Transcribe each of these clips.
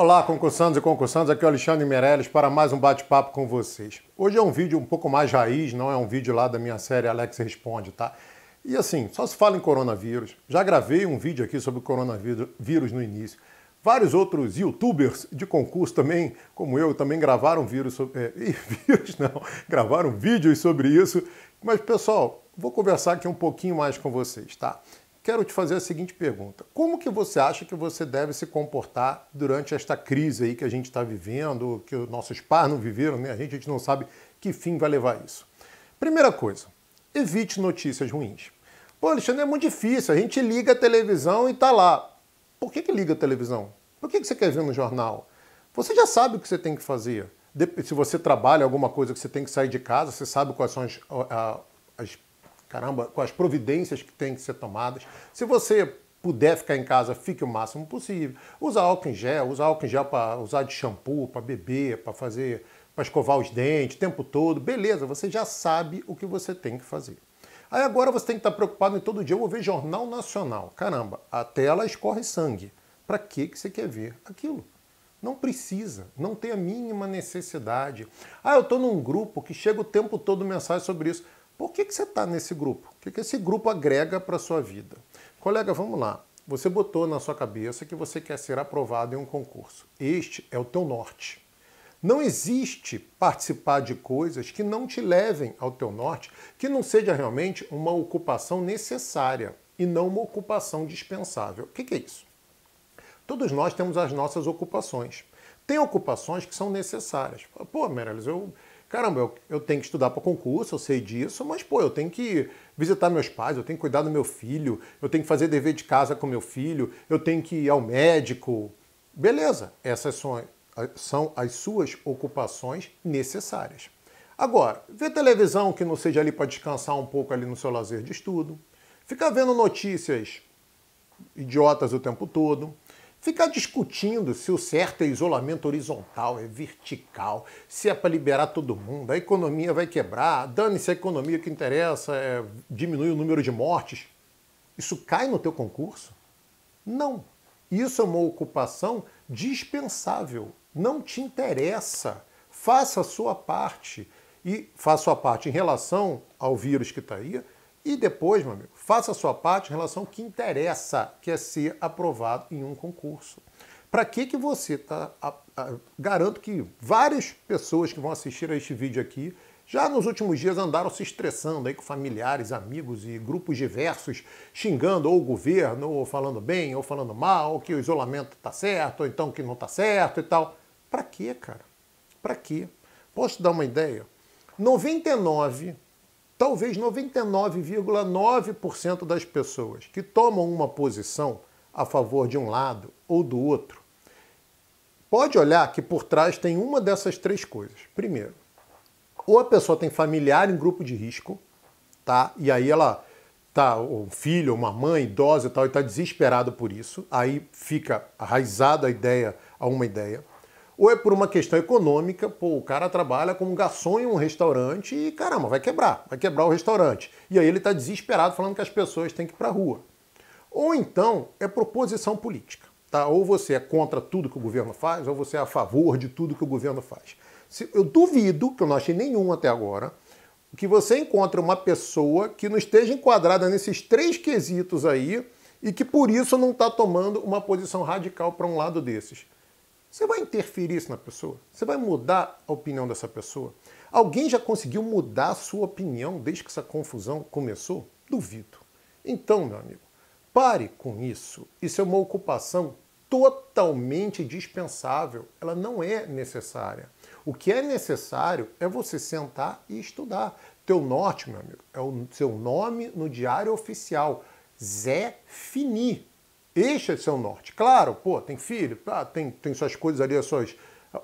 Olá, concursandos e concursantes, aqui é o Alexandre Meirelles para mais um bate-papo com vocês. Hoje é um vídeo um pouco mais raiz, não é um vídeo lá da minha série Alex Responde, tá? E assim, só se fala em coronavírus. Já gravei um vídeo aqui sobre o coronavírus no início. Vários outros youtubers de concurso também, como eu, também gravaram vírus sobre. É, vírus não, gravaram vídeos sobre isso. Mas, pessoal, vou conversar aqui um pouquinho mais com vocês, tá? quero te fazer a seguinte pergunta: como que você acha que você deve se comportar durante esta crise aí que a gente está vivendo, que os nossos pais não viveram, né? A gente, a gente não sabe que fim vai levar isso. Primeira coisa, evite notícias ruins. Pô, Alexandre, é muito difícil. A gente liga a televisão e tá lá. Por que, que liga a televisão? Por que, que você quer ver no jornal? Você já sabe o que você tem que fazer. Se você trabalha alguma coisa que você tem que sair de casa, você sabe quais são as, as caramba, com as providências que têm que ser tomadas. Se você puder ficar em casa, fique o máximo possível. Usa álcool em gel, usa álcool em gel para usar de shampoo, para beber, para fazer, para escovar os dentes o tempo todo. Beleza, você já sabe o que você tem que fazer. Aí agora você tem que estar tá preocupado em todo dia eu vou ver jornal nacional. Caramba, a tela escorre sangue. Para que que você quer ver aquilo? Não precisa, não tem a mínima necessidade. Ah, eu estou num grupo que chega o tempo todo mensagem sobre isso. Por que, que você está nesse grupo? O que, que esse grupo agrega para a sua vida? Colega, vamos lá. Você botou na sua cabeça que você quer ser aprovado em um concurso. Este é o teu norte. Não existe participar de coisas que não te levem ao teu norte, que não seja realmente uma ocupação necessária e não uma ocupação dispensável. O que, que é isso? Todos nós temos as nossas ocupações. Tem ocupações que são necessárias. Pô, Meirelles, eu, caramba, eu, eu tenho que estudar para concurso, eu sei disso, mas pô, eu tenho que visitar meus pais, eu tenho que cuidar do meu filho, eu tenho que fazer dever de casa com meu filho, eu tenho que ir ao médico. Beleza, essas são, são as suas ocupações necessárias. Agora, ver televisão que não seja ali para descansar um pouco ali no seu lazer de estudo, ficar vendo notícias idiotas o tempo todo, Ficar discutindo se o certo é isolamento horizontal, é vertical, se é para liberar todo mundo, a economia vai quebrar, dane-se a economia, que interessa é diminuir o número de mortes. Isso cai no teu concurso? Não. Isso é uma ocupação dispensável. Não te interessa. Faça a sua parte. E faça a sua parte em relação ao vírus que está aí, e depois, meu amigo, faça a sua parte em relação ao que interessa, que é ser aprovado em um concurso. Para que, que você está. Garanto que várias pessoas que vão assistir a este vídeo aqui já nos últimos dias andaram se estressando aí com familiares, amigos e grupos diversos, xingando ou o governo, ou falando bem, ou falando mal, ou que o isolamento está certo, ou então que não está certo e tal. Para que, cara? Para que? Posso te dar uma ideia? 99 talvez 99,9% das pessoas que tomam uma posição a favor de um lado ou do outro, pode olhar que por trás tem uma dessas três coisas. Primeiro, ou a pessoa tem familiar em grupo de risco, tá? E aí ela tá um filho, uma mãe idosa e tal e tá desesperado por isso, aí fica arraizada a ideia a uma ideia ou é por uma questão econômica, pô, o cara trabalha como garçom em um restaurante e caramba, vai quebrar, vai quebrar o restaurante. E aí ele está desesperado falando que as pessoas têm que ir para a rua. Ou então é proposição política, tá? Ou você é contra tudo que o governo faz, ou você é a favor de tudo que o governo faz. eu duvido, que eu não achei nenhum até agora, que você encontre uma pessoa que não esteja enquadrada nesses três quesitos aí e que por isso não está tomando uma posição radical para um lado desses. Você vai interferir isso na pessoa? Você vai mudar a opinião dessa pessoa? Alguém já conseguiu mudar a sua opinião desde que essa confusão começou? Duvido. Então, meu amigo, pare com isso. Isso é uma ocupação totalmente dispensável. Ela não é necessária. O que é necessário é você sentar e estudar. Teu norte, meu amigo, é o seu nome no diário oficial. Zé Fini. Este é seu norte. Claro, pô, tem filho, tem, tem suas coisas ali, suas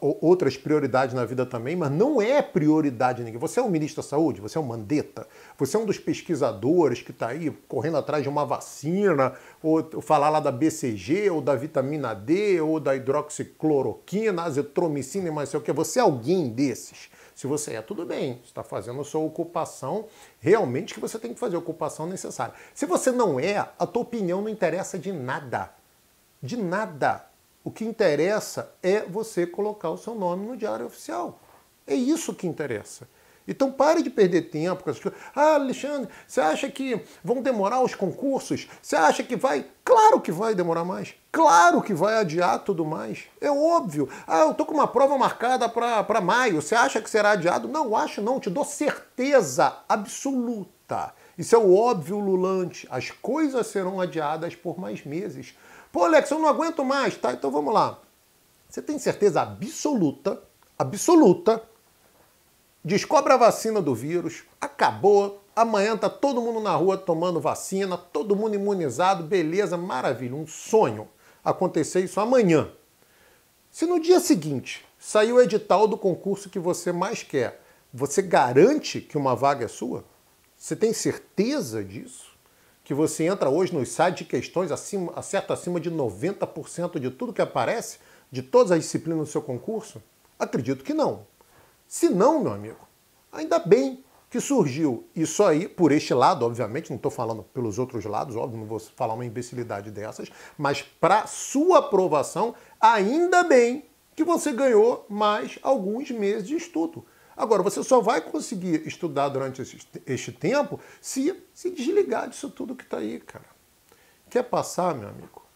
outras prioridades na vida também, mas não é prioridade ninguém. Você é um ministro da saúde, você é um mandeta, você é um dos pesquisadores que está aí correndo atrás de uma vacina, ou falar lá da BCG, ou da vitamina D, ou da hidroxicloroquina, azitromicina e mais sei o que. Você é alguém desses. Se você é, tudo bem, está fazendo a sua ocupação realmente que você tem que fazer, a ocupação necessária. Se você não é, a tua opinião não interessa de nada. De nada. O que interessa é você colocar o seu nome no diário oficial. É isso que interessa. Então pare de perder tempo com essas coisas. Ah, Alexandre, você acha que vão demorar os concursos? Você acha que vai? Claro que vai demorar mais. Claro que vai adiar tudo mais. É óbvio. Ah, eu tô com uma prova marcada para maio. Você acha que será adiado? Não, acho não. Te dou certeza absoluta. Isso é o óbvio lulante. As coisas serão adiadas por mais meses. Pô, Alex, eu não aguento mais. Tá, então vamos lá. Você tem certeza absoluta, absoluta, Descobre a vacina do vírus, acabou, amanhã tá todo mundo na rua tomando vacina, todo mundo imunizado, beleza, maravilha, um sonho acontecer isso amanhã. Se no dia seguinte sair o edital do concurso que você mais quer, você garante que uma vaga é sua? Você tem certeza disso? Que você entra hoje nos sites de questões, acima, acerta acima de 90% de tudo que aparece, de todas as disciplinas do seu concurso? Acredito que não. Se não, meu amigo, ainda bem que surgiu isso aí, por este lado, obviamente, não estou falando pelos outros lados, óbvio, não vou falar uma imbecilidade dessas, mas para sua aprovação, ainda bem que você ganhou mais alguns meses de estudo. Agora, você só vai conseguir estudar durante este tempo se se desligar disso tudo que está aí, cara. Quer passar, meu amigo?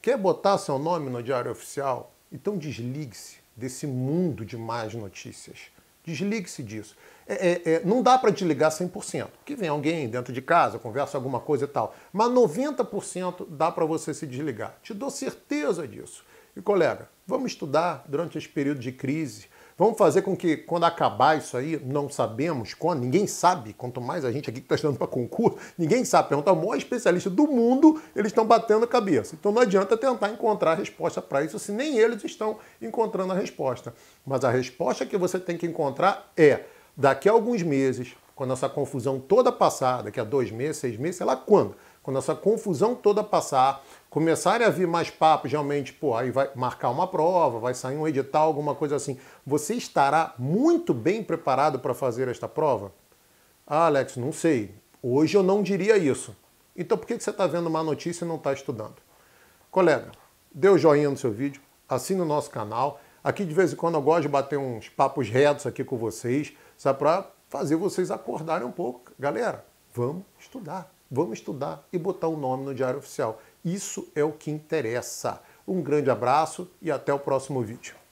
Quer botar seu nome no Diário Oficial? Então desligue-se desse mundo de más notícias. Desligue-se disso. É, é, é não dá para desligar 100%, que vem alguém dentro de casa, conversa alguma coisa e tal. Mas 90% dá para você se desligar. Te dou certeza disso. E colega, vamos estudar durante esse período de crise Vamos fazer com que, quando acabar isso aí, não sabemos quando, ninguém sabe, quanto mais a gente aqui que está estudando para concurso, ninguém sabe. Perguntar ao maior especialista do mundo, eles estão batendo a cabeça. Então não adianta tentar encontrar a resposta para isso se nem eles estão encontrando a resposta. Mas a resposta que você tem que encontrar é, daqui a alguns meses, quando essa confusão toda passada, daqui a dois meses, seis meses, sei lá quando, quando essa confusão toda passar, começarem a vir mais papos, realmente, pô, aí vai marcar uma prova, vai sair um edital, alguma coisa assim, você estará muito bem preparado para fazer esta prova? Ah, Alex, não sei. Hoje eu não diria isso. Então por que você está vendo uma notícia e não está estudando? Colega, dê o um joinha no seu vídeo, assine o nosso canal. Aqui de vez em quando eu gosto de bater uns papos retos aqui com vocês, só para fazer vocês acordarem um pouco. Galera, vamos estudar. Vamos estudar e botar o nome no Diário Oficial. Isso é o que interessa. Um grande abraço e até o próximo vídeo.